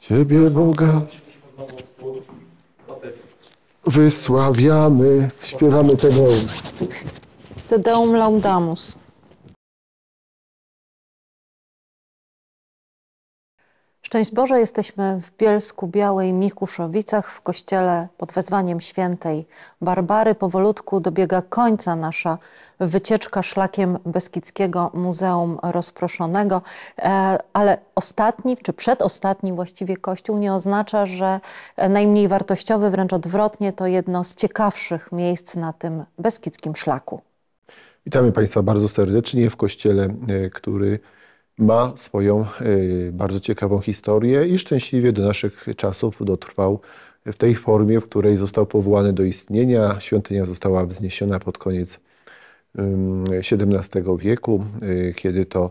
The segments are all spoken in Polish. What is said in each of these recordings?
Ciebie Boga wysławiamy, śpiewamy tego. Te Deum Laudamus. Szczęść Boże, jesteśmy w Bielsku Białej Mikuszowicach w kościele pod wezwaniem świętej Barbary. Powolutku dobiega końca nasza wycieczka szlakiem Beskidzkiego Muzeum Rozproszonego, e, ale ostatni czy przedostatni właściwie kościół nie oznacza, że najmniej wartościowy, wręcz odwrotnie, to jedno z ciekawszych miejsc na tym beskidzkim szlaku. Witamy Państwa bardzo serdecznie w kościele, e, który ma swoją y, bardzo ciekawą historię i szczęśliwie do naszych czasów dotrwał w tej formie, w której został powołany do istnienia. Świątynia została wzniesiona pod koniec XVII wieku, y, kiedy to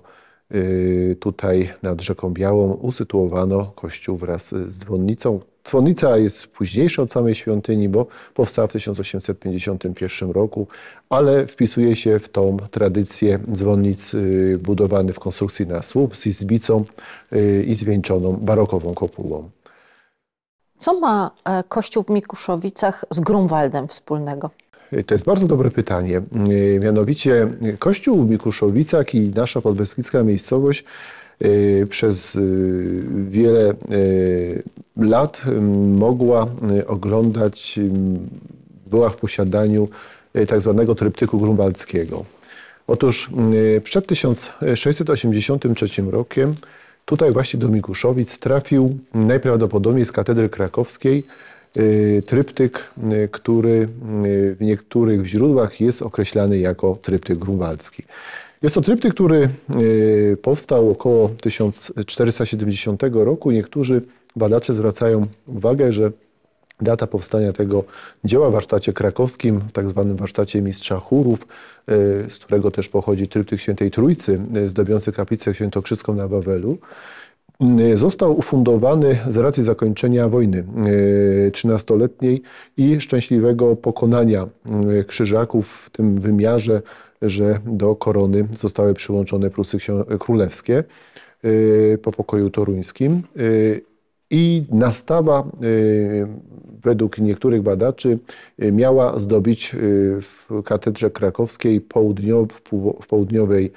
y, tutaj nad Rzeką Białą usytuowano kościół wraz z dzwonnicą, Dzwonnica jest późniejsza od samej świątyni, bo powstała w 1851 roku, ale wpisuje się w tą tradycję dzwonnic y, budowany w konstrukcji na słup z izbicą y, i zwieńczoną barokową kopułą. Co ma e, kościół w Mikuszowicach z Grunwaldem wspólnego? Y, to jest bardzo dobre pytanie. Mianowicie kościół w Mikuszowicach i nasza podbeskidzka miejscowość przez wiele lat mogła y, oglądać, była w posiadaniu y, tak zwanego tryptyku grunwaldzkiego. Otóż y, przed 1683 rokiem tutaj właśnie do Mikuszowic trafił najprawdopodobniej z katedry krakowskiej tryptyk, który w niektórych źródłach jest określany jako tryptyk grunwaldzki. Jest to tryptyk, który powstał około 1470 roku. Niektórzy badacze zwracają uwagę, że data powstania tego dzieła w warsztacie krakowskim, tak zwanym warsztacie mistrza chórów, y, z którego też pochodzi tryptyk świętej Trójcy, y, zdobiący kaplicę świętokrzyską na Wawelu, y, został ufundowany z racji zakończenia wojny 13-letniej i szczęśliwego pokonania krzyżaków w tym wymiarze, że do korony zostały przyłączone Prusy Królewskie po pokoju toruńskim i nastawa y, według niektórych badaczy y, miała zdobić y, w katedrze krakowskiej w południowej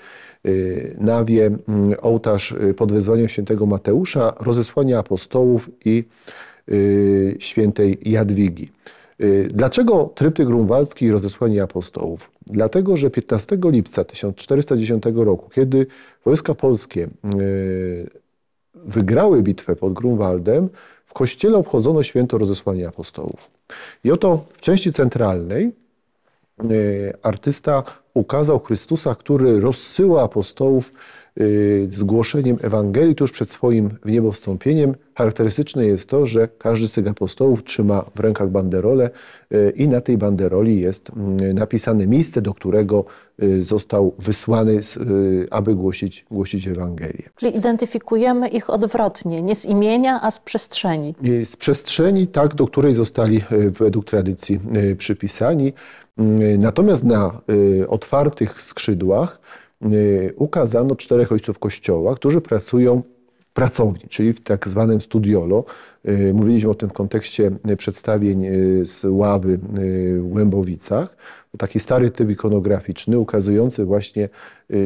nawie mm, ołtarz pod wezwaniem świętego Mateusza, rozesłania apostołów i świętej Jadwigi. Dlaczego tryptyk grunwaldzki i rozesłanie apostołów? Dlatego, że 15 lipca 1410 roku, kiedy wojska polskie wygrały bitwę pod Grunwaldem, w kościele obchodzono święto rozesłania apostołów. I oto w części centralnej e, artysta ukazał Chrystusa, który rozsyła apostołów y, zgłoszeniem Ewangelii tuż przed swoim wniebowstąpieniem. Charakterystyczne jest to, że każdy z tych apostołów trzyma w rękach banderolę y, i na tej banderoli jest mm, napisane miejsce, do którego y, został wysłany, aby głosić, głosić Ewangelię. Czyli identyfikujemy ich odwrotnie, nie z imienia, a z przestrzeni. Z przestrzeni, tak, do której zostali według tradycji przypisani. Y, natomiast na y, otwartych skrzydłach y, ukazano czterech ojców kościoła, którzy pracują w pracowni, czyli w tak zwanym studiolo. Mówiliśmy o tym w kontekście przedstawień z ławy w Łębowicach. Taki stary typ ikonograficzny, ukazujący właśnie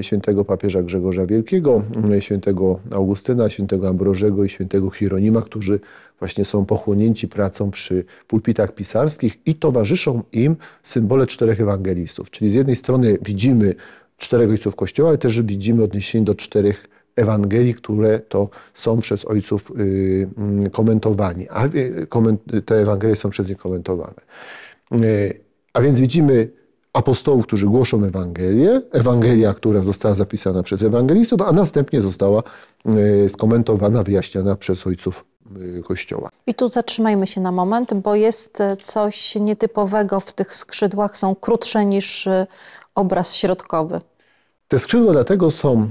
świętego papieża Grzegorza Wielkiego, świętego Augustyna, świętego Ambrożego i świętego Hieronima, którzy właśnie są pochłonięci pracą przy pulpitach pisarskich i towarzyszą im symbole czterech ewangelistów. Czyli z jednej strony widzimy czterech ojców Kościoła, ale też widzimy odniesienie do czterech Ewangelii, które to są przez ojców y, mm, komentowani, a te Ewangelie są przez nich komentowane. Y, a więc widzimy apostołów, którzy głoszą Ewangelię, Ewangelia, która została zapisana przez ewangelistów, a następnie została y, skomentowana, wyjaśniana przez ojców Y, kościoła. I tu zatrzymajmy się na moment, bo jest e, coś nietypowego w tych skrzydłach, są krótsze niż e, obraz środkowy. Te skrzydła dlatego są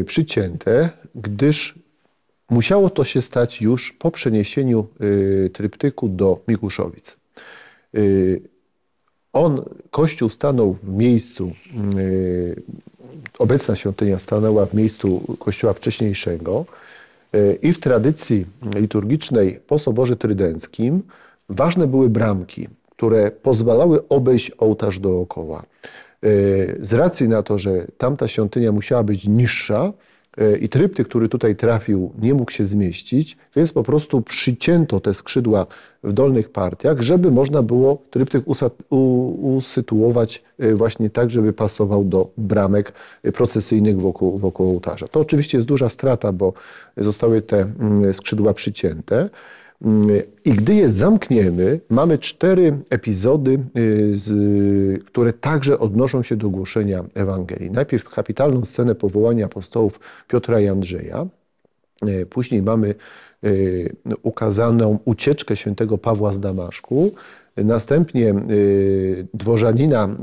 e, przycięte, gdyż musiało to się stać już po przeniesieniu tryptyku do Mikuszowic. on, kościół stanął w miejscu, mm, obecna świątynia stanęła w miejscu kościoła wcześniejszego, Y, i w tradycji liturgicznej po Soborze Trydenckim ważne były bramki, które pozwalały obejść ołtarz dookoła. Y, z racji na to, że tamta świątynia musiała być niższa, E, i tryptyk, który tutaj trafił, nie mógł się zmieścić, więc po prostu przycięto te skrzydła w dolnych partiach, żeby można było tryptyk usytuować e, właśnie tak, żeby pasował do bramek e, procesyjnych wokół, wokół ołtarza. To oczywiście jest duża strata, bo zostały te mm, skrzydła przycięte. I gdy je zamkniemy, mamy cztery epizody, y, z, które także odnoszą się do głoszenia Ewangelii. Najpierw kapitalną scenę powołania apostołów Piotra i Andrzeja. Y, później mamy y, ukazaną ucieczkę świętego Pawła z Damaszku. Następnie dworzanina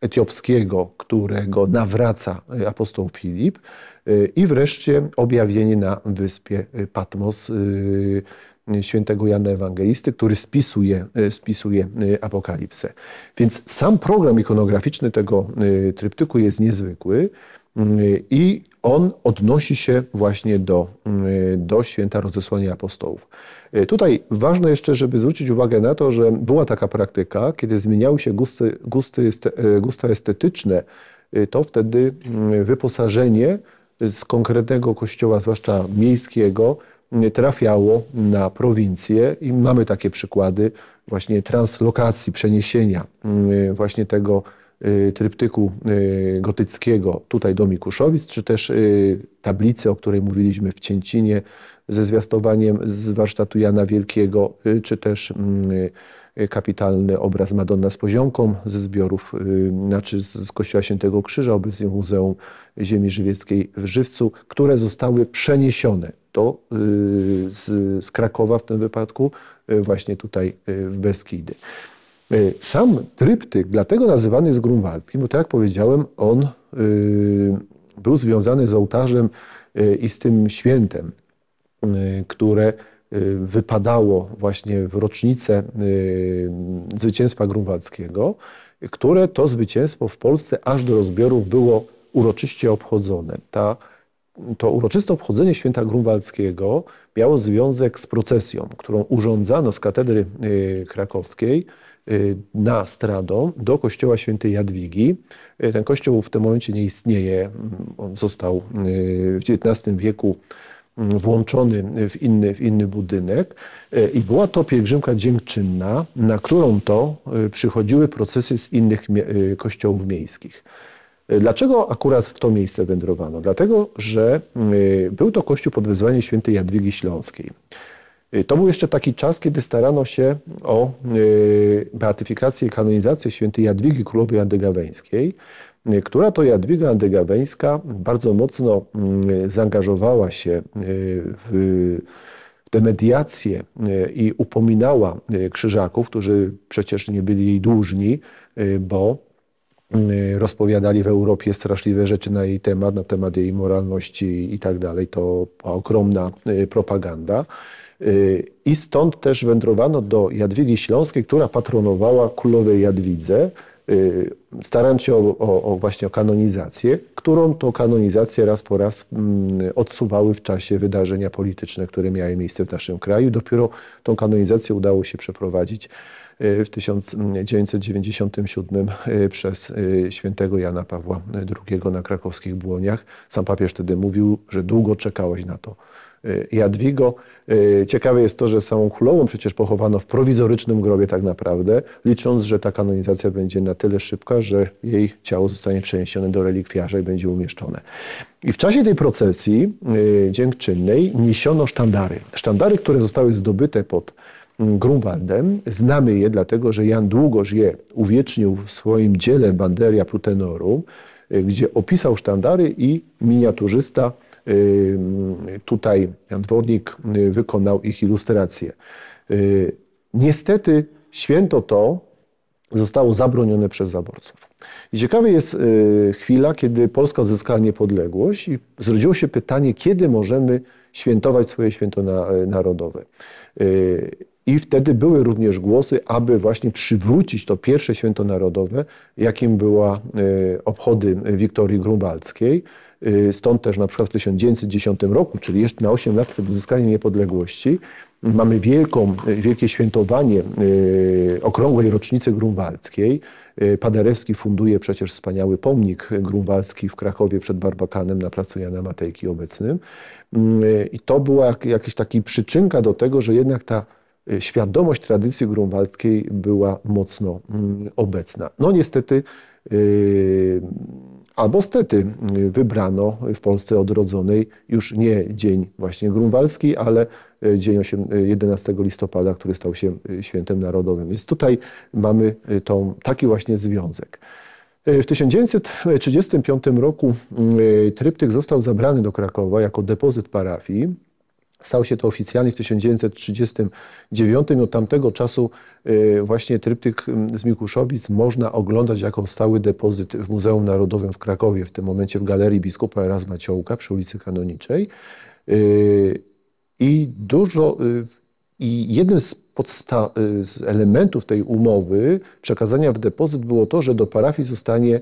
etiopskiego, którego nawraca apostoł Filip. Y, I wreszcie objawienie na wyspie y, Patmos y, świętego Jana Ewangelisty, który spisuje, spisuje apokalipsę. Więc sam program ikonograficzny tego tryptyku jest niezwykły i on odnosi się właśnie do, do święta rozesłania apostołów. Tutaj ważne jeszcze, żeby zwrócić uwagę na to, że była taka praktyka, kiedy zmieniały się gusty, gusty, gusta estetyczne, to wtedy wyposażenie z konkretnego kościoła, zwłaszcza miejskiego, mm, trafiało na prowincję i mamy takie przykłady właśnie translokacji, przeniesienia mm, właśnie tego y, tryptyku y, gotyckiego tutaj do Mikuszowic, czy też y, tablicy, o której mówiliśmy w Cięcinie ze zwiastowaniem z warsztatu Jana Wielkiego, czy też mm, Y, kapitalny obraz Madonna z poziomką ze zbiorów, y, znaczy z Kościoła Świętego Krzyża, obecnie Muzeum Ziemi Żywieckiej w Żywcu, które zostały przeniesione do, y, z, z Krakowa w tym wypadku, właśnie tutaj w Beskidy. Sam tryptyk dlatego nazywany jest grunwaldzkim, bo tak jak powiedziałem, on był związany z ołtarzem i z tym świętem, które Y, wypadało właśnie w rocznicę y, zwycięstwa Grunwaldzkiego, które to zwycięstwo w Polsce aż do rozbiorów było uroczyście obchodzone. Ta, to uroczyste obchodzenie święta Grunwaldzkiego miało związek z procesją, którą urządzano z katedry y, krakowskiej na stradą do kościoła świętej Jadwigi. Ten kościół w tym momencie nie istnieje. Mm, on został w XIX wieku Mm, włączony w inny, w inny budynek e, i była to pielgrzymka dziękczynna, na którą to e, przychodziły procesy z innych e, kościołów miejskich. Dlaczego akurat w to miejsce wędrowano? Dlatego, że był to kościół pod wezwaniem świętej Jadwigi Śląskiej. To był jeszcze taki czas, kiedy starano się o beatyfikację i kanonizację świętej Jadwigi Królowej Andegaweńskiej, która to Jadwiga Antygaweńska bardzo mocno mm, zaangażowała się e, w te mediacje e, i upominała e, krzyżaków, którzy przecież nie byli jej dłużni, bo mm, rozpowiadali w Europie straszliwe rzeczy na jej temat, na temat jej moralności i tak dalej. To ogromna propaganda. I stąd też wędrowano do Jadwigi Śląskiej, która patronowała królowej Jadwidze, Y, starając się o, o, o, właśnie o kanonizację, którą to kanonizację raz po raz mm, odsuwały w czasie wydarzenia polityczne, które miały miejsce w naszym kraju. Dopiero tą kanonizację udało się przeprowadzić y, w 1997 y, przez świętego Jana Pawła II na krakowskich Błoniach. Sam papież wtedy mówił, że długo czekałeś na to. Y, Jadwigo. Y, ciekawe jest to, że samą królową przecież pochowano w prowizorycznym grobie tak naprawdę, licząc, że ta kanonizacja będzie na tyle szybka, że jej ciało zostanie przeniesione do relikwiarza i będzie umieszczone. I w czasie tej procesji y, dziękczynnej niesiono sztandary. Sztandary, które zostały zdobyte pod mm, Grunwaldem. Znamy je dlatego, że Jan Długosz je uwiecznił w swoim dziele Banderia Plutenorum, gdzie opisał sztandary i miniaturzysta Tutaj Jan Dwornik y, wykonał ich ilustrację. Y, niestety święto to zostało zabronione przez zaborców. I ciekawa jest y, chwila, kiedy Polska odzyskała niepodległość i zrodziło się pytanie, kiedy możemy świętować swoje święto narodowe. I wtedy były również głosy, aby właśnie przywrócić to pierwsze święto narodowe, jakim była obchody Wiktorii Grunwaldzkiej. Y, stąd też na przykład w 1910 roku, czyli jeszcze na 8 lat przed uzyskaniem niepodległości, mamy wielką, y, wielkie świętowanie y, okrągłej rocznicy grunwaldzkiej. Paderewski funduje przecież wspaniały pomnik grunwaldzki w Krakowie przed Barbakanem na placu Jana Matejki obecnym. I to była jakaś taka przyczynka do tego, że jednak ta świadomość tradycji grunwaldzkiej była mocno mm, obecna. No niestety Albo stety y, wybrano w Polsce odrodzonej już nie dzień właśnie grunwaldzki, ale y, dzień 11 y, listopada, który stał się świętem narodowym. Więc tutaj mamy tą, taki właśnie związek. W 1935 roku tryptyk został zabrany do Krakowa jako depozyt parafii. Stał się to oficjalnie w 1939 od tamtego czasu y, właśnie tryptyk z Mikuszowic można oglądać jako stały depozyt w Muzeum Narodowym w Krakowie, w tym momencie w Galerii Biskupa Erasma Ciołka przy ulicy Kanoniczej. Y, I dużo, y, i jednym z, podsta- z elementów tej umowy przekazania w depozyt było to, że do parafii zostanie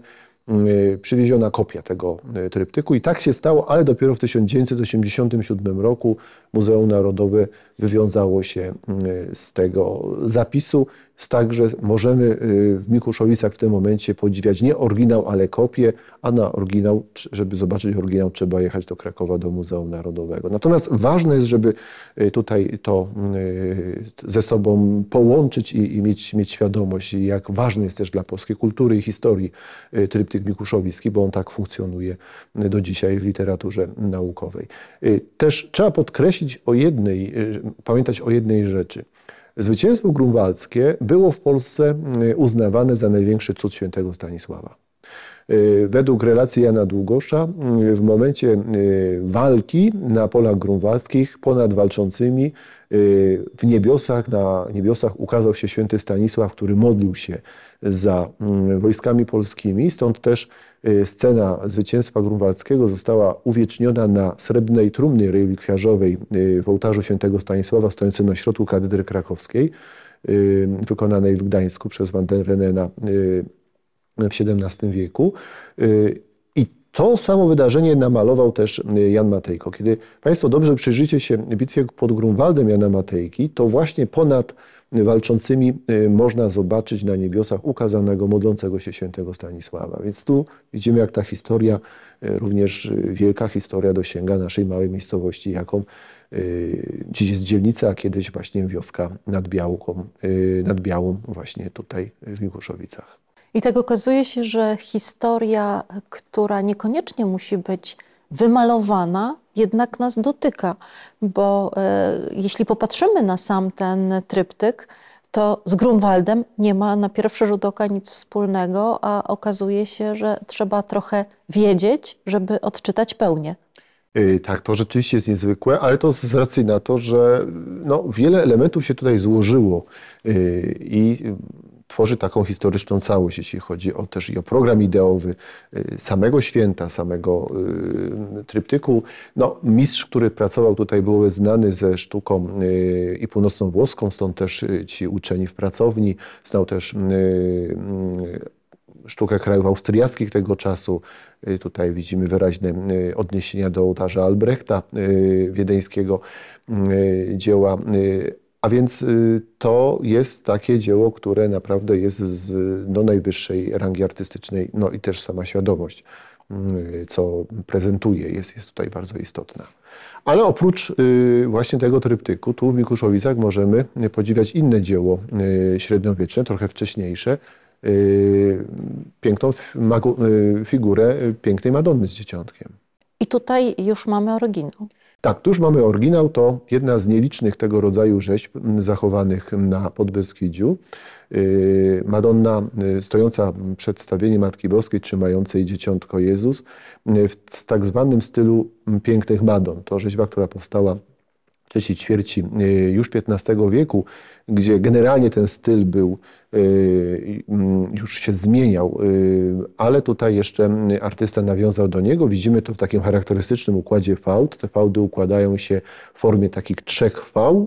Mm, y, przywieziona kopia tego y, tryptyku i tak się stało, ale dopiero w 1987 roku Muzeum Narodowe wywiązało się mm, z tego zapisu jest tak, że możemy y, w Mikuszowicach w tym momencie podziwiać nie oryginał, ale kopię, a na oryginał, żeby zobaczyć oryginał, trzeba jechać do Krakowa, do Muzeum Narodowego. Natomiast ważne jest, żeby y, tutaj to y, ze sobą połączyć i, i mieć, mieć świadomość, jak ważny jest też dla polskiej kultury i historii tryptyk Mikuszowicki, bo on tak funkcjonuje do dzisiaj w literaturze naukowej. Też trzeba podkreślić o jednej, pamiętać o jednej rzeczy – Zwycięstwo grunwaldzkie było w Polsce mm, uznawane za największy cud świętego Stanisława. Y, według relacji Jana Długosza mm, w momencie y, walki na polach grunwaldzkich ponad walczącymi y, w niebiosach, na niebiosach ukazał się święty Stanisław, który modlił się za mm, wojskami polskimi, stąd też Y, scena zwycięstwa Grunwaldzkiego została uwieczniona na srebrnej trumny relikwiarzowej y, w ołtarzu świętego Stanisława stojącym na środku katedry krakowskiej, y, wykonanej w Gdańsku przez Van den Renena w XVII wieku. I to samo wydarzenie namalował też Jan Matejko. Kiedy Państwo dobrze przyjrzycie się bitwie pod Grunwaldem Jana Matejki, to właśnie ponad walczącymi y, można zobaczyć na niebiosach ukazanego, modlącego się świętego Stanisława. Więc tu widzimy, jak ta historia, y, również y, wielka historia dosięga naszej małej miejscowości, jaką dziś jest dzielnica, a kiedyś właśnie wioska nad Białką, nad Białą właśnie tutaj w Mikuszowicach. I tak okazuje się, że historia, która niekoniecznie musi być wymalowana, jednak nas dotyka, bo e, jeśli popatrzymy na sam ten tryptyk, to z Grunwaldem nie ma na pierwszy rzut oka nic wspólnego, a okazuje się, że trzeba trochę wiedzieć, żeby odczytać pełnię. Y, tak, to rzeczywiście jest niezwykłe, ale to z racji na to, że no, wiele elementów się tutaj złożyło y, i tworzy taką historyczną całość, jeśli chodzi o też i o program ideowy y, samego święta, samego y, tryptyku. No, mistrz, który pracował tutaj, był znany ze sztuką y, i północną włoską, stąd też ci uczeni w pracowni, znał też sztukę krajów austriackich tego czasu. Tutaj widzimy wyraźne odniesienia do ołtarza Albrechta wiedeńskiego, dzieła a więc y, to jest takie dzieło, które naprawdę jest z no, najwyższej rangi artystycznej, no i też sama świadomość, mm, co prezentuje, jest, jest tutaj bardzo istotna. Ale oprócz y, właśnie tego tryptyku, tu w Mikuszowicach możemy podziwiać inne dzieło y, średniowieczne, trochę wcześniejsze, piękną figurę pięknej Madonny z dzieciątkiem. I tutaj już mamy oryginał. Tak, tuż mamy oryginał, to jedna z nielicznych tego rodzaju rzeźb mm, zachowanych na Podbeskidziu. Y, Madonna y, stojąca przedstawienie Matki Boskiej, trzymającej dzieciątko Jezus y, w tak zwanym stylu mm, pięknych Madon. To rzeźba, która powstała trzeciej ćwierci y, już XV wieku, gdzie generalnie ten styl był, y, już się zmieniał, y, ale tutaj jeszcze artysta nawiązał do niego. Widzimy to w takim charakterystycznym układzie fałd. Te fałdy układają się w formie takich trzech V,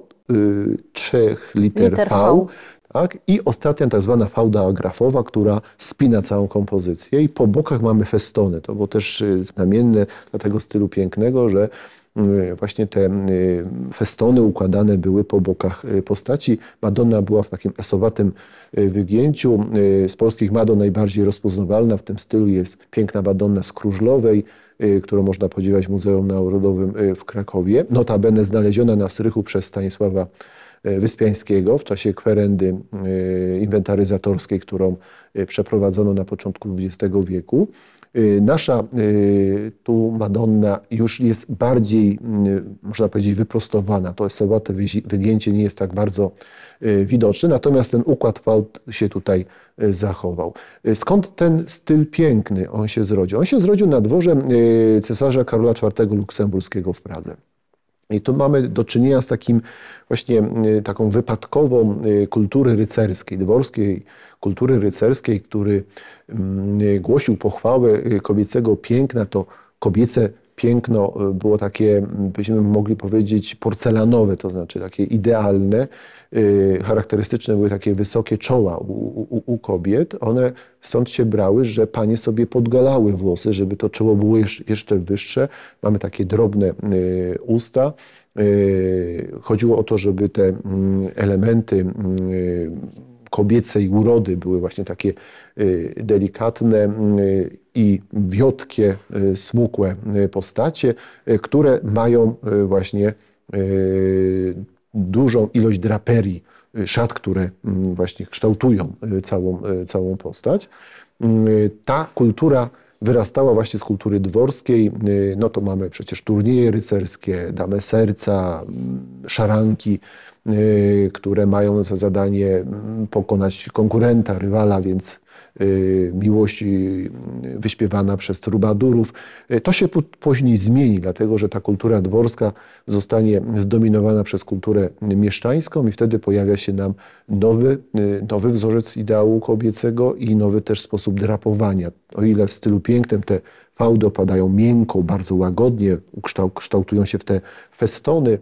trzech liter, liter v. v. Tak? I ostatnia tak zwana fałda agrafowa, która spina całą kompozycję i po bokach mamy festony. To było też znamienne dla tego stylu pięknego, że E, właśnie te e, festony układane były po bokach e, postaci. Madonna była w takim esowatym wygięciu. Z polskich Madon najbardziej rozpoznawalna w tym stylu jest piękna Madonna z Krużlowej, którą można podziwiać w Muzeum Narodowym w Krakowie. Notabene znaleziona na strychu przez Stanisława Wyspiańskiego w czasie kwerendy inwentaryzatorskiej, którą przeprowadzono na początku XX wieku. Y, nasza y, tu Madonna już jest bardziej, y, można powiedzieć, wyprostowana. To esewate wygięcie nie jest tak bardzo widoczne, natomiast ten układ fałd się tutaj zachował. Skąd ten styl piękny on się zrodził? On się zrodził na dworze cesarza Karola IV Luksemburskiego w Pradze. I tu mamy do czynienia z takim właśnie y, taką wypadkową y, kultury rycerskiej, dworskiej kultury rycerskiej, który mm, y, głosił pochwałę kobiecego piękna, to kobiece piękno e, było takie, byśmy mogli powiedzieć, porcelanowe, to znaczy takie idealne. E, charakterystyczne były takie wysokie czoła u, u, u kobiet. One stąd się brały, że panie sobie podgalały włosy, żeby to czoło było jeszcze wyższe. Mamy takie drobne e, usta. Chodziło o to, żeby te elementy kobiecej urody, były właśnie takie y, delikatne y, i wiotkie, y, smukłe postacie, które mają właśnie dużą ilość draperii, szat, które mm, właśnie kształtują całą, całą postać. Ta kultura wyrastała właśnie z kultury dworskiej, y, no to mamy przecież turnieje rycerskie, damy serca, mm, szaranki, y, które mają za zadanie mm, pokonać konkurenta, rywala, więc Y, miłość y, wyśpiewana przez trubadurów. Y, to się później zmieni, dlatego że ta kultura dworska zostanie zdominowana przez kulturę mieszczańską i wtedy pojawia się nam nowy, nowy wzorzec ideału kobiecego i nowy też sposób drapowania. O ile w stylu pięknym te fałdy opadają miękko, bardzo łagodnie, kształtują się w te festony,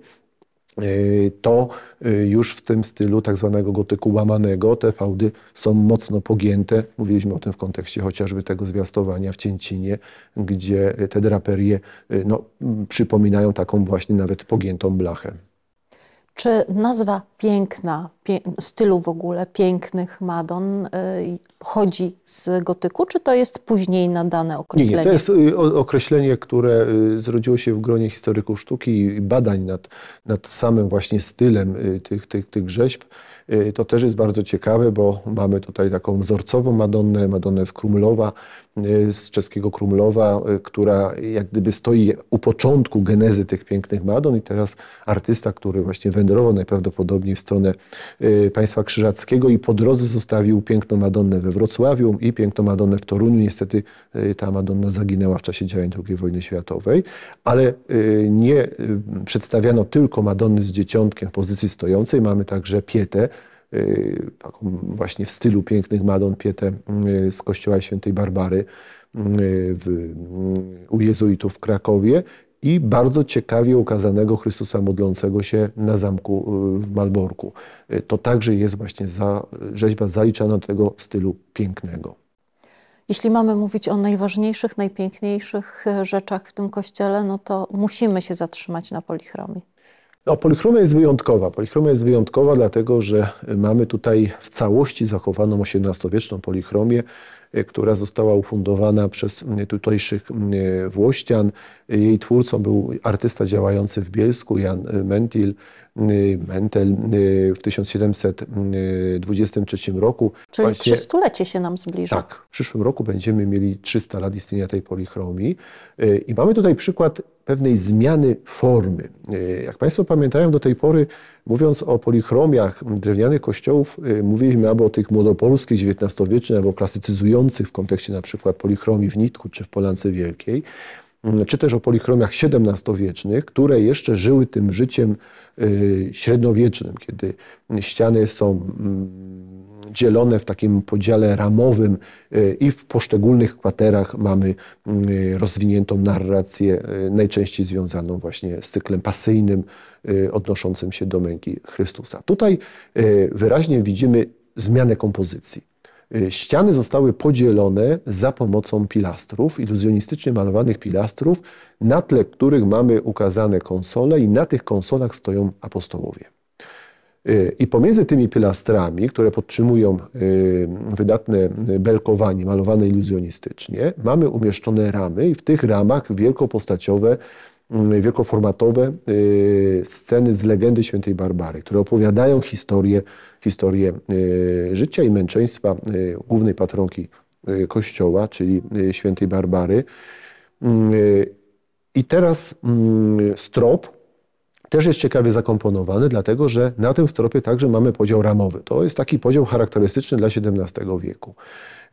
E, to e, już w tym stylu tak zwanego gotyku łamanego te fałdy są mocno pogięte. Mówiliśmy o tym w kontekście chociażby tego zwiastowania w Cięcinie, gdzie te draperie e, no, przypominają taką właśnie nawet pogiętą blachę. Czy nazwa piękna, pie, stylu w ogóle pięknych Madon y, chodzi z gotyku, czy to jest później nadane określenie? Nie, nie to jest y, określenie, które y, zrodziło się w gronie historyków sztuki i badań nad, nad samym właśnie stylem y, tych, tych, tych rzeźb. Y, to też jest bardzo ciekawe, bo mamy tutaj taką wzorcową Madonnę, Madonnę z Krumlowa, y, z czeskiego Krumlowa, y, która jak gdyby stoi u początku genezy tych pięknych Madon i teraz artysta, który właśnie wędrował najprawdopodobniej w stronę państwa krzyżackiego i po drodze zostawił piękną Madonnę we Wrocławiu i piękną Madonnę w Toruniu. Niestety ta Madonna zaginęła w czasie działań II wojny światowej, ale nie przedstawiano tylko Madonny z dzieciątkiem w pozycji stojącej, mamy także Pietę, Y, taką właśnie w stylu pięknych Madon Pietę y, z kościoła świętej Barbary y, w, u jezuitów w Krakowie i bardzo ciekawie ukazanego Chrystusa modlącego się na zamku w Malborku. To także jest właśnie za, rzeźba zaliczana do tego stylu pięknego. Jeśli mamy mówić o najważniejszych, najpiękniejszych rzeczach w tym kościele, no to musimy się zatrzymać na polichromii. No, polichromia jest wyjątkowa. Polichromia jest wyjątkowa, dlatego że mamy tutaj w całości zachowaną XVIII-wieczną polichromię, e, która została ufundowana przez tutejszych e, Włościan. Jej twórcą był artysta działający w Bielsku, Jan e, Mentil, Y, Mentel y, w 1723 roku. Czyli właśnie, 300-lecie się nam zbliża. Tak, w przyszłym roku będziemy mieli 300 lat istnienia tej polichromii y, i mamy tutaj przykład pewnej zmiany formy. Jak Państwo pamiętają, do tej pory mówiąc o polichromiach drewnianych kościołów, mówiliśmy albo o tych młodopolskich, XIX-wiecznych, albo klasycyzujących w kontekście na przykład polichromii w Nitku czy w Polance Wielkiej czy też o polichromiach XVII-wiecznych, które jeszcze żyły tym życiem y, średniowiecznym, kiedy ściany są mm, dzielone w takim podziale ramowym y, i w poszczególnych kwaterach mamy y, rozwiniętą narrację, najczęściej związaną właśnie z cyklem pasyjnym odnoszącym się do męki Chrystusa. Tutaj wyraźnie widzimy zmianę kompozycji. Y, ściany zostały podzielone za pomocą pilastrów, iluzjonistycznie malowanych pilastrów, na tle których mamy ukazane konsole i na tych konsolach stoją apostołowie. Y, I pomiędzy tymi pilastrami, które podtrzymują y, wydatne belkowanie malowane iluzjonistycznie, mamy umieszczone ramy i w tych ramach wielkopostaciowe Mm, wielkoformatowe y, sceny z legendy świętej Barbary, które opowiadają historię, historię y, życia i męczeństwa y, głównej patronki Kościoła, czyli świętej Barbary. Mm, I teraz mm, strop też jest ciekawie zakomponowany, dlatego że na tym stropie także mamy podział ramowy. To jest taki podział charakterystyczny dla XVII wieku.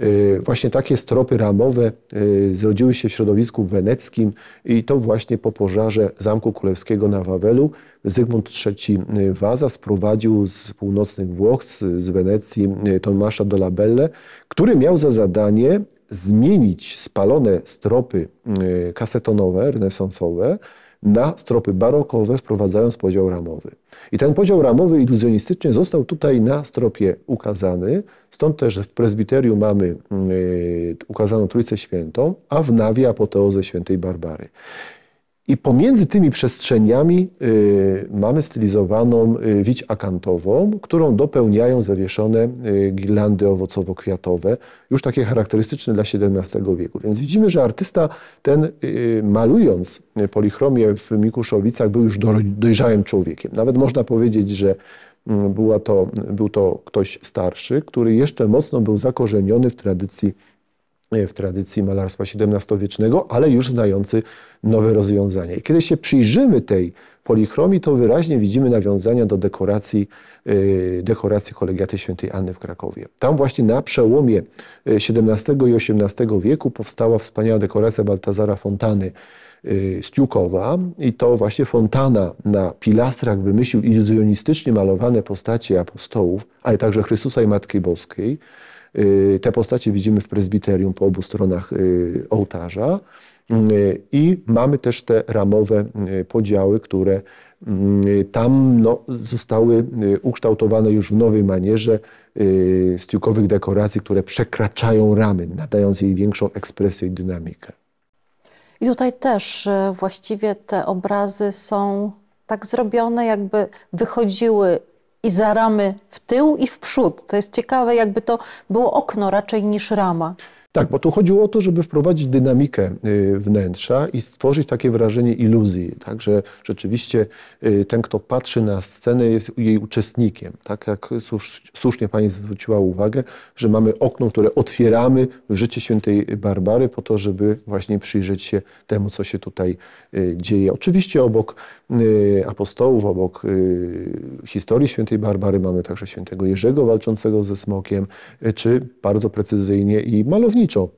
Y, właśnie takie stropy ramowe y, zrodziły się w środowisku weneckim i to właśnie po pożarze Zamku Królewskiego na Wawelu Zygmunt III y, Waza sprowadził z północnych Włoch, z Wenecji Tomasza do Belle, który miał za zadanie zmienić spalone stropy kasetonowe, renesansowe, na stropy barokowe, wprowadzając podział ramowy. I ten podział ramowy iluzjonistycznie został tutaj na stropie ukazany, stąd też w prezbiteriu mamy mm, y, ukazaną Trójcę Świętą, a w nawie apoteozę Świętej Barbary. I pomiędzy tymi przestrzeniami y, mamy stylizowaną y, wić akantową, którą dopełniają zawieszone y, girlandy owocowo-kwiatowe, już takie charakterystyczne dla XVII wieku. Więc widzimy, że artysta ten y, y malując polichromię w Mikuszowicach był już dojrzałym człowiekiem. Nawet można powiedzieć, że mm, była to, był to ktoś starszy, który jeszcze mocno był zakorzeniony w tradycji E, w tradycji malarstwa XVII-wiecznego, ale już znający nowe rozwiązania. I kiedy się przyjrzymy tej polichromii, to wyraźnie widzimy nawiązania do dekoracji, e, dekoracji kolegiaty świętej Anny w Krakowie. Tam właśnie na przełomie XVII e, i XVIII wieku powstała wspaniała dekoracja Baltazara Fontany, Stiukowa i to właśnie Fontana na pilastrach wymyślił iluzjonistycznie malowane postacie apostołów, ale także Chrystusa i Matki Boskiej. Y, te postacie widzimy w prezbiterium po obu stronach y, ołtarza mm, y, i mamy też te ramowe podziały, które mm, tam no, zostały ukształtowane już w nowej manierze stiukowych dekoracji, które przekraczają ramy, nadając jej większą ekspresję i dynamikę. I tutaj też właściwie te obrazy są tak zrobione, jakby wychodziły i za ramy w tył i w przód. To jest ciekawe, jakby to było okno raczej niż rama. Tak, bo tu chodziło o to, żeby wprowadzić dynamikę y, wnętrza i stworzyć takie wrażenie iluzji, tak, że rzeczywiście y, ten, kto patrzy na scenę, jest jej uczestnikiem. Tak jak słusznie pani zwróciła uwagę, że mamy okno, które otwieramy w życie świętej Barbary po to, żeby właśnie przyjrzeć się temu, co się tutaj y, dzieje. Oczywiście obok apostołów, obok historii świętej Barbary mamy także świętego Jerzego walczącego ze smokiem, czy bardzo precyzyjnie i malowniczo malowniczo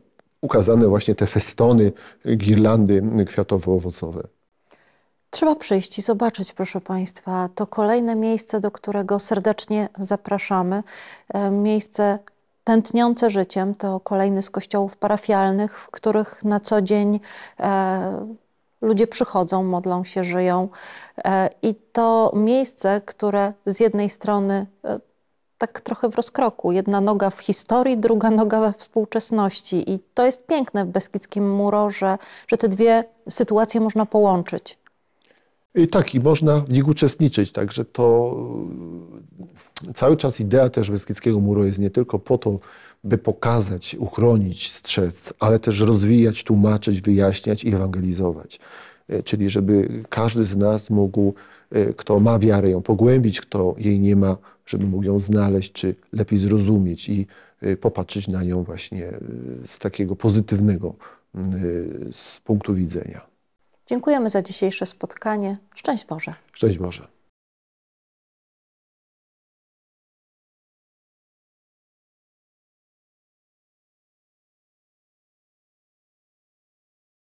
ukazane właśnie te festony, girlandy kwiatowo-owocowe. Trzeba przyjść i zobaczyć, proszę Państwa. To kolejne miejsce, do którego serdecznie zapraszamy. E, miejsce tętniące życiem to kolejny z kościołów parafialnych, w których na co dzień e, ludzie przychodzą, modlą się, żyją. E, I to miejsce, które z jednej strony tak trochę w rozkroku. Jedna noga w historii, druga noga we współczesności. I to jest piękne w Beskidzkim Murorze, że te dwie sytuacje można połączyć. I tak, i można w nich uczestniczyć. Także to y, cały czas idea też Beskidzkiego Muru jest nie tylko po to, by pokazać, uchronić, strzec, ale też rozwijać, tłumaczyć, wyjaśniać i ewangelizować. Y, czyli żeby każdy z nas mógł Y, kto ma wiarę ją pogłębić, kto jej nie ma, żeby mógł ją znaleźć, czy lepiej zrozumieć i y, popatrzeć na nią właśnie y, z takiego pozytywnego z punktu widzenia. Dziękujemy za dzisiejsze spotkanie. Szczęść Boże. Szczęść Boże.